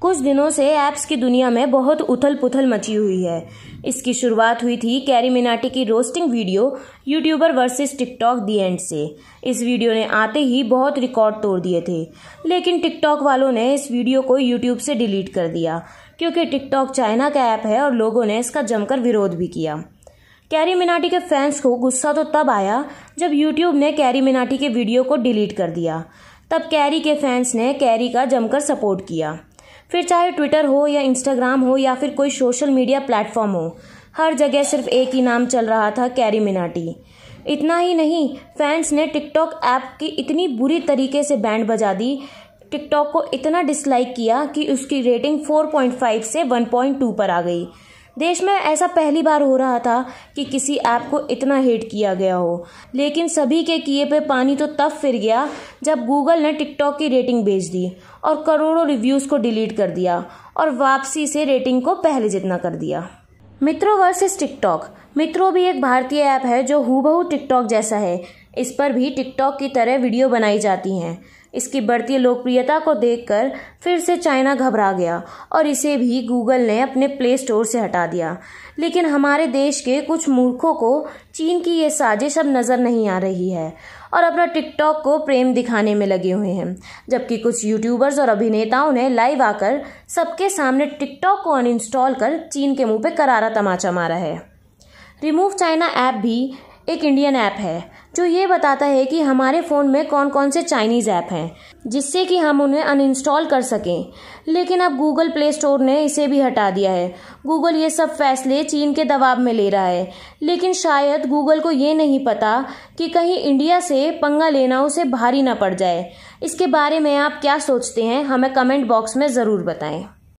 कुछ दिनों से ऐप्स की दुनिया में बहुत उथल पुथल मची हुई है इसकी शुरुआत हुई थी कैरी मिनाटी की roasting video YouTuber versus TikTok the end से इस वीडियो ने आते ही बहुत रिकॉर्ड तोड़ दिए थे लेकिन टिकटॉक वालों ने इस वीडियो को यूट्यूब से डिलीट कर दिया क्योंकि टिकटॉक चाइना का ऐप है और लोगों ने इसका जमकर विरोध भी किया कैरी मिनाटी के फैंस को गुस्सा तो तब आया जब यूट्यूब ने कैरी मिनाटी के वीडियो को डिलीट कर दिया तब कैरी के फैंस ने कैरी का जमकर सपोर्ट किया फिर चाहे ट्विटर हो या इंस्टाग्राम हो या फिर कोई सोशल मीडिया प्लेटफॉर्म हो हर जगह सिर्फ एक ही नाम चल रहा था कैरी मिनाटी इतना ही नहीं फैंस ने टिकटॉक ऐप की इतनी बुरी तरीके से बैंड बजा दी टिकटॉक को इतना डिसलाइक किया कि उसकी रेटिंग 4.5 से 1.2 पर आ गई देश में ऐसा पहली बार हो रहा था कि किसी ऐप को इतना हेट किया गया हो लेकिन सभी के किए पे पानी तो तब फिर गया जब गूगल ने टिकटॉक की रेटिंग भेज दी और करोड़ों रिव्यूज़ को डिलीट कर दिया और वापसी से रेटिंग को पहले जितना कर दिया मित्रों वर्सेस टिकटॉक मित्रों भी एक भारतीय ऐप है जो हूबहू टिकटॉक जैसा है इस पर भी टिकटॉक की तरह वीडियो बनाई जाती हैं इसकी बढ़ती लोकप्रियता को देखकर फिर से चाइना घबरा गया और इसे भी गूगल ने अपने प्ले स्टोर से हटा दिया लेकिन हमारे देश के कुछ मूर्खों को चीन की ये साजिश अब नज़र नहीं आ रही है और अपना टिकटॉक को प्रेम दिखाने में लगे हुए हैं जबकि कुछ यूट्यूबर्स और अभिनेताओं ने लाइव आकर सबके सामने टिकटॉक को अनइंस्टॉल कर चीन के मुंह पे करारा तमाचा मारा है रिमूव चाइना ऐप भी एक इंडियन ऐप है जो ये बताता है कि हमारे फ़ोन में कौन कौन से चाइनीज़ ऐप हैं जिससे कि हम उन्हें अनइंस्टॉल कर सकें लेकिन अब गूगल प्ले स्टोर ने इसे भी हटा दिया है गूगल ये सब फैसले चीन के दबाव में ले रहा है लेकिन शायद गूगल को ये नहीं पता कि कहीं इंडिया से पंगा लेना उसे भारी ना पड़ जाए इसके बारे में आप क्या सोचते हैं हमें कमेंट बॉक्स में ज़रूर बताएं